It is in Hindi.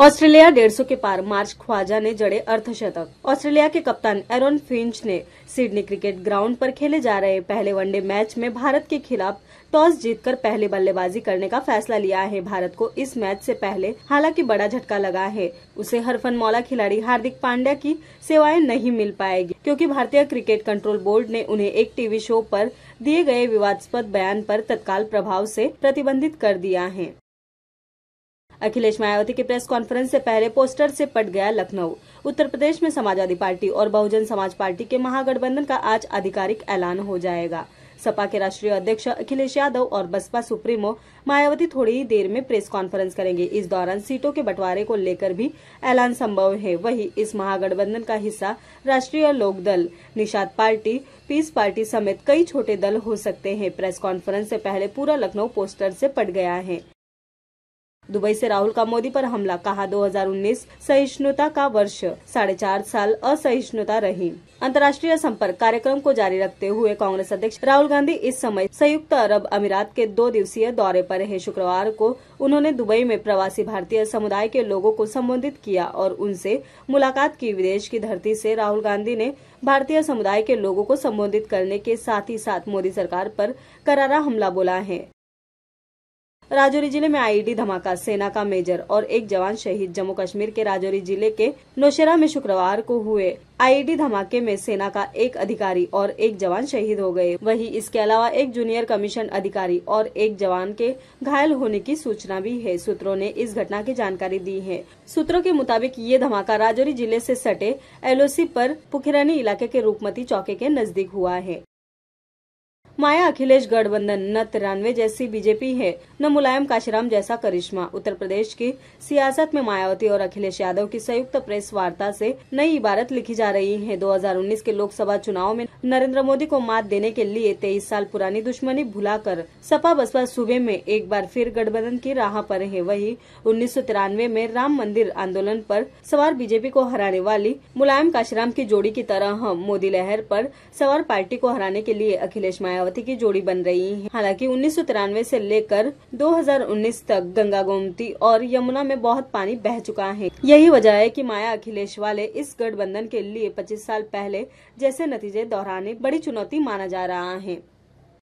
ऑस्ट्रेलिया 150 के पार मार्च ख्वाजा ने जड़े अर्धशतक ऑस्ट्रेलिया के कप्तान एरोन फिंच ने सिडनी क्रिकेट ग्राउंड पर खेले जा रहे पहले वनडे मैच में भारत के खिलाफ टॉस जीतकर पहले बल्लेबाजी करने का फैसला लिया है भारत को इस मैच से पहले हालांकि बड़ा झटका लगा है उसे हरफन मौला खिलाड़ी हार्दिक पांड्या की सेवाएं नहीं मिल पाएगी क्योंकि भारतीय क्रिकेट कंट्रोल बोर्ड ने उन्हें एक टीवी शो पर दिए गए विवादस्पद बयान पर तत्काल प्रभाव से प्रतिबंधित कर दिया है अखिलेश मायावती की प्रेस कॉन्फ्रेंस से पहले पोस्टर से पट गया लखनऊ उत्तर प्रदेश में समाजवादी पार्टी और बहुजन समाज पार्टी के महागठबंधन का आज आधिकारिक ऐलान हो जाएगा सपा के राष्ट्रीय अध्यक्ष अखिलेश यादव और बसपा सुप्रीमो मायावती थोड़ी ही देर में प्रेस कॉन्फ्रेंस करेंगे इस दौरान सीटों के बंटवारे को लेकर भी ऐलान संभव है वही इस महागठबंधन का हिस्सा राष्ट्रीय लोक दल निषाद पार्टी पीस पार्टी समेत कई छोटे दल हो सकते हैं प्रेस कॉन्फ्रेंस से पहले पूरा लखनऊ पोस्टर से पट गया है दुबई से राहुल का मोदी पर हमला कहा 2019 सहिष्णुता का वर्ष साढ़े चार साल असहिष्णुता रही अंतर्राष्ट्रीय संपर्क कार्यक्रम को जारी रखते हुए कांग्रेस अध्यक्ष राहुल गांधी इस समय संयुक्त अरब अमीरात के दो दिवसीय दौरे पर है शुक्रवार को उन्होंने दुबई में प्रवासी भारतीय समुदाय के लोगों को संबोधित किया और उनसे मुलाकात की विदेश की धरती से राहुल गांधी ने भारतीय समुदाय के लोगों को संबोधित करने के साथ ही साथ मोदी सरकार पर करारा हमला बोला है राजौरी जिले में आईडी धमाका सेना का मेजर और एक जवान शहीद जम्मू कश्मीर के राजौरी जिले के नौशेरा में शुक्रवार को हुए आईडी धमाके में सेना का एक अधिकारी और एक जवान शहीद हो गए वहीं इसके अलावा एक जूनियर कमीशन अधिकारी और एक जवान के घायल होने की सूचना भी है सूत्रों ने इस घटना की जानकारी दी है सूत्रों के मुताबिक ये धमाका राजौरी जिले ऐसी सटे एल ओ पुखिरानी इलाके के रूपमती चौके के नजदीक हुआ है माया अखिलेश गठबंधन न तिरानवे जैसी बीजेपी है न मुलायम काशीराम जैसा करिश्मा उत्तर प्रदेश की सियासत में मायावती और अखिलेश यादव की संयुक्त प्रेस वार्ता से नई इबारत लिखी जा रही है 2019 के लोकसभा चुनाव में नरेंद्र मोदी को मात देने के लिए तेईस साल पुरानी दुश्मनी कर सपा बसपा सूबे में एक बार फिर गठबंधन की राह पर है वही उन्नीस में राम मंदिर आंदोलन पर सवार बीजेपी को हराने वाली मुलायम काशीराम की जोड़ी की तरह मोदी लहर पर सवार पार्टी को हराने के लिए अखिलेश मायावती मायावती की जोड़ी बन रही है हालांकि उन्नीस से लेकर 2019 तक गंगा गोमती और यमुना में बहुत पानी बह चुका है यही वजह है कि माया अखिलेश वाले इस गठबंधन के लिए 25 साल पहले जैसे नतीजे दोहराने बड़ी चुनौती माना जा रहा है